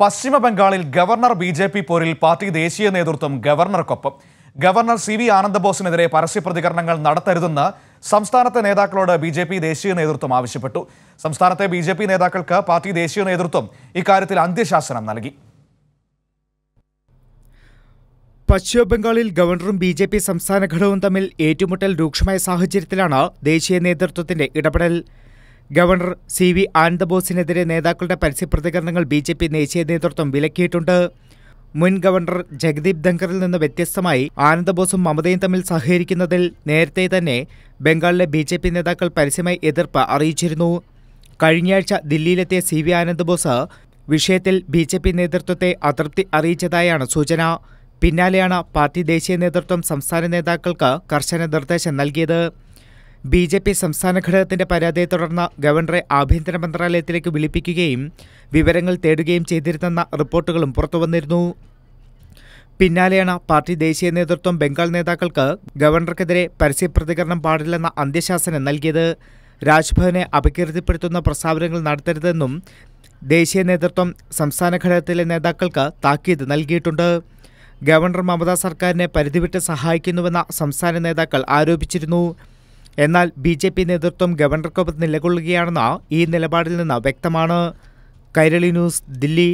പശ്ചിമ ബംഗാളിൽ governor B J P പോരിൽ പാർട്ടി ദേശീയ നേതൃത്വം ഗവർണർക്കൊപ്പം ഗവർണർ സി വി ആനന്ദബോസിനെതിരെ പരസ്യ പ്രതികരണങ്ങൾ നടത്തരുതെന്ന് സംസ്ഥാനത്തെ നേതാക്കളോട് ബി ദേശീയ നേതൃത്വം ആവശ്യപ്പെട്ടു സംസ്ഥാനത്തെ ബി നേതാക്കൾക്ക് പാർട്ടി ദേശീയ നേതൃത്വം ഇക്കാര്യത്തിൽ അന്ത്യശാസനം നൽകി പശ്ചിമ ബംഗാളിൽ ഗവർണറും ബി ജെ പി സംസ്ഥാന ഘടകവും തമ്മിൽ ഏറ്റുമുട്ടൽ രൂക്ഷമായ സാഹചര്യത്തിലാണ് ദേശീയ നേതൃത്വത്തിന്റെ ഇടപെടൽ ഗവർണർ സി വി ആനന്ദബോസിനെതിരെ നേതാക്കളുടെ പരസ്യപ്രതികരണങ്ങൾ ബി ജെ പി ദേശീയ നേതൃത്വം വിലക്കിയിട്ടുണ്ട് മുൻ ഗവർണർ ജഗദീപ് ധങ്കറിൽ നിന്ന് വ്യത്യസ്തമായി ആനന്ദബോസും മമതയും തമ്മിൽ സഹകരിക്കുന്നതിൽ നേരത്തെ തന്നെ ബംഗാളിലെ ബി ജെ പി നേതാക്കൾ പരസ്യമായി എതിർപ്പ് അറിയിച്ചിരുന്നു കഴിഞ്ഞയാഴ്ച ദില്ലിയിലെത്തിയ സി വി ആനന്ദബോസ് വിഷയത്തിൽ ബി ജെ പി നേതൃത്വത്തെ അതൃപ്തി അറിയിച്ചതായാണ് സൂചന പിന്നാലെയാണ് പാർട്ടി ദേശീയ നേതൃത്വം സംസ്ഥാന നേതാക്കൾക്ക് കർശന നിർദ്ദേശം നൽകിയത് ബി ജെ പി സംസ്ഥാന ഘടകത്തിന്റെ പരാതിയെ തുടർന്ന് ഗവർണറെ ആഭ്യന്തര മന്ത്രാലയത്തിലേക്ക് വിളിപ്പിക്കുകയും വിവരങ്ങൾ തേടുകയും ചെയ്തിരുന്നെന്ന റിപ്പോർട്ടുകളും പുറത്തുവന്നിരുന്നു പിന്നാലെയാണ് പാർട്ടി ദേശീയ നേതൃത്വം ബംഗാൾ നേതാക്കൾക്ക് ഗവർണർക്കെതിരെ പരസ്യ പ്രതികരണം പാടില്ലെന്ന അന്ത്യശാസനം നൽകിയത് രാജ്ഭവനെ അപകീർത്തിപ്പെടുത്തുന്ന പ്രസ്താവനകൾ നടത്തരുതെന്നും ദേശീയ നേതൃത്വം സംസ്ഥാന ഘടകത്തിലെ നേതാക്കൾക്ക് താക്കീത് നൽകിയിട്ടുണ്ട് ഗവർണർ മമതാ സർക്കാരിനെ പരിധിവിട്ട് സഹായിക്കുന്നുവെന്ന സംസ്ഥാന നേതാക്കൾ ആരോപിച്ചിരുന്നു എന്നാൽ ബി ജെ പി നേതൃത്വം ഗവർണർക്കൊപ്പം നിലകൊള്ളുകയാണെന്ന് ഈ നിലപാടിൽ നിന്ന് വ്യക്തമാണ് കൈരളി ന്യൂസ് ദില്ലി